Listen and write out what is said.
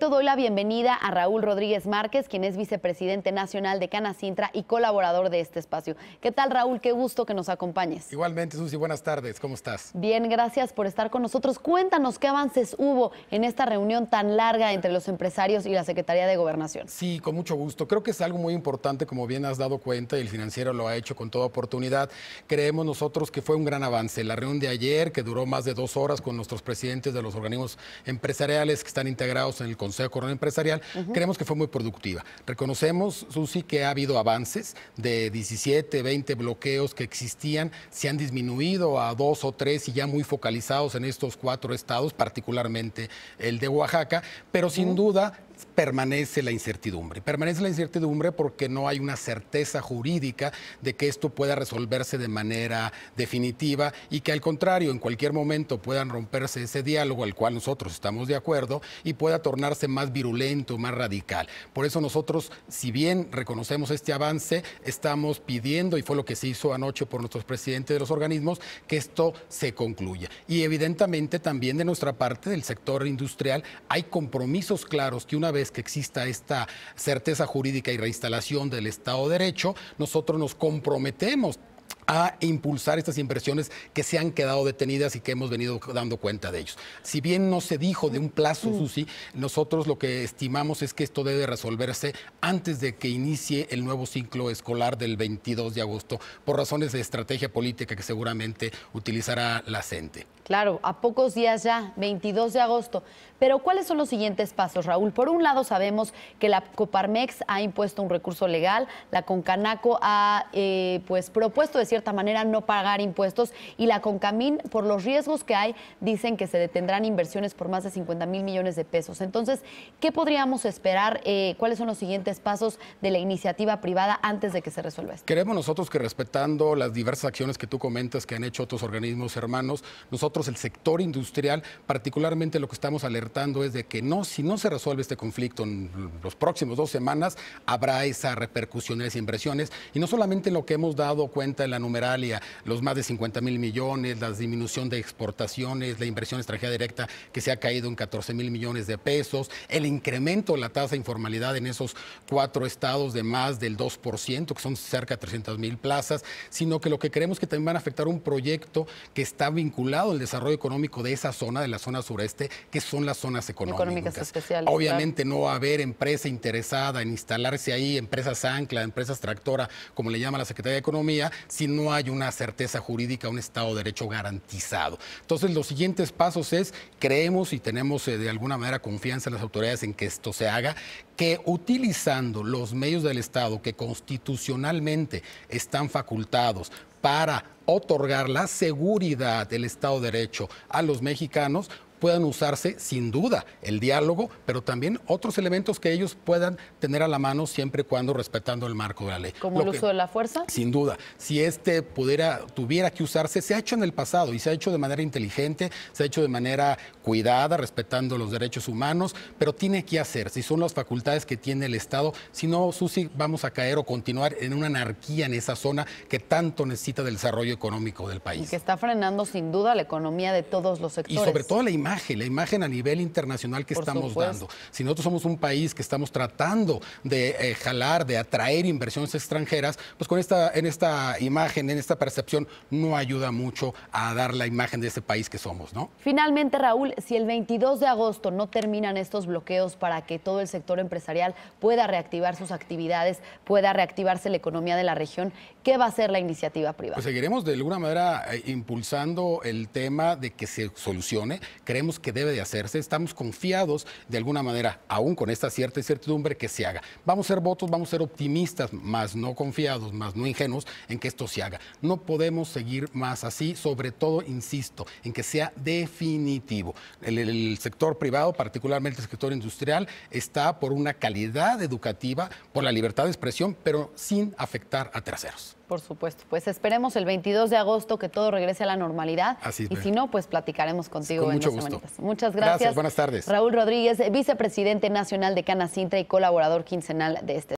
doy la bienvenida a Raúl Rodríguez Márquez, quien es vicepresidente nacional de Canacintra y colaborador de este espacio. ¿Qué tal, Raúl? Qué gusto que nos acompañes. Igualmente, Susi, buenas tardes. ¿Cómo estás? Bien, gracias por estar con nosotros. Cuéntanos qué avances hubo en esta reunión tan larga entre los empresarios y la Secretaría de Gobernación. Sí, con mucho gusto. Creo que es algo muy importante, como bien has dado cuenta, y el financiero lo ha hecho con toda oportunidad. Creemos nosotros que fue un gran avance. La reunión de ayer, que duró más de dos horas con nuestros presidentes de los organismos empresariales que están integrados en el Consejo Coronel Empresarial, creemos que fue muy productiva. Reconocemos, Susi, que ha habido avances de 17, 20 bloqueos que existían, se han disminuido a dos o tres y ya muy focalizados en estos cuatro estados, particularmente el de Oaxaca, pero sin duda permanece la incertidumbre. Permanece la incertidumbre porque no hay una certeza jurídica de que esto pueda resolverse de manera definitiva y que al contrario, en cualquier momento puedan romperse ese diálogo al cual nosotros estamos de acuerdo y pueda tornarse más virulento, más radical. Por eso nosotros, si bien reconocemos este avance, estamos pidiendo, y fue lo que se hizo anoche por nuestros presidentes de los organismos, que esto se concluya. Y evidentemente también de nuestra parte, del sector industrial, hay compromisos claros que una vez que exista esta certeza jurídica y reinstalación del Estado de Derecho, nosotros nos comprometemos a impulsar estas inversiones que se han quedado detenidas y que hemos venido dando cuenta de ellos. Si bien no se dijo de un plazo, mm. Susi, nosotros lo que estimamos es que esto debe resolverse antes de que inicie el nuevo ciclo escolar del 22 de agosto, por razones de estrategia política que seguramente utilizará la CENTE. Claro, a pocos días ya, 22 de agosto. Pero ¿cuáles son los siguientes pasos, Raúl? Por un lado sabemos que la Coparmex ha impuesto un recurso legal, la Concanaco ha eh, pues propuesto decir cierta manera no pagar impuestos y la Concamín, por los riesgos que hay, dicen que se detendrán inversiones por más de 50 mil millones de pesos. Entonces, ¿qué podríamos esperar? Eh, ¿Cuáles son los siguientes pasos de la iniciativa privada antes de que se resuelva esto? Queremos nosotros que respetando las diversas acciones que tú comentas que han hecho otros organismos hermanos, nosotros el sector industrial, particularmente lo que estamos alertando es de que no, si no se resuelve este conflicto en los próximos dos semanas, habrá esa repercusión en las inversiones y no solamente lo que hemos dado cuenta en la numeralia, los más de 50 mil millones, la disminución de exportaciones, la inversión extranjera directa que se ha caído en 14 mil millones de pesos, el incremento de la tasa de informalidad en esos cuatro estados de más del 2%, que son cerca de 300 mil plazas, sino que lo que creemos que también van a afectar un proyecto que está vinculado al desarrollo económico de esa zona, de la zona sureste, que son las zonas económicas. Obviamente no va a haber empresa interesada en instalarse ahí, empresas ancla, empresas tractora, como le llama la Secretaría de Economía, sino no hay una certeza jurídica, un Estado de Derecho garantizado. Entonces, los siguientes pasos es, creemos y tenemos eh, de alguna manera confianza en las autoridades en que esto se haga, que utilizando los medios del Estado que constitucionalmente están facultados para otorgar la seguridad del Estado de Derecho a los mexicanos, puedan usarse sin duda el diálogo, pero también otros elementos que ellos puedan tener a la mano siempre y cuando respetando el marco de la ley. ¿Como el uso de la fuerza? Sin duda. Si este pudiera, tuviera que usarse, se ha hecho en el pasado y se ha hecho de manera inteligente, se ha hecho de manera cuidada, respetando los derechos humanos, pero tiene que hacer, si son las facultades que tiene el Estado, si no, Susi, vamos a caer o continuar en una anarquía en esa zona que tanto necesita del desarrollo económico del país. Y que está frenando sin duda la economía de todos los sectores. Y sobre todo la la imagen a nivel internacional que estamos dando. Si nosotros somos un país que estamos tratando de eh, jalar, de atraer inversiones extranjeras, pues con esta, en esta imagen, en esta percepción, no ayuda mucho a dar la imagen de ese país que somos, ¿no? Finalmente, Raúl, si el 22 de agosto no terminan estos bloqueos para que todo el sector empresarial pueda reactivar sus actividades, pueda reactivarse la economía de la región, ¿qué va a ser la iniciativa privada? Pues seguiremos de alguna manera eh, impulsando el tema de que se solucione. Creo creemos que debe de hacerse, estamos confiados de alguna manera, aún con esta cierta incertidumbre, que se haga. Vamos a ser votos, vamos a ser optimistas, más no confiados, más no ingenuos en que esto se haga. No podemos seguir más así, sobre todo, insisto, en que sea definitivo. El, sector privado, particularmente el sector industrial, está por una calidad educativa, por la libertad de expresión, pero sin afectar a terceros. Por supuesto, pues esperemos el 22 de agosto que todo regrese a la normalidad. Así es, y si no, pues platicaremos contigo en mucho Muchas gracias. Gracias, buenas tardes. Raúl Rodríguez, vicepresidente nacional de Canacintra y colaborador quincenal de este.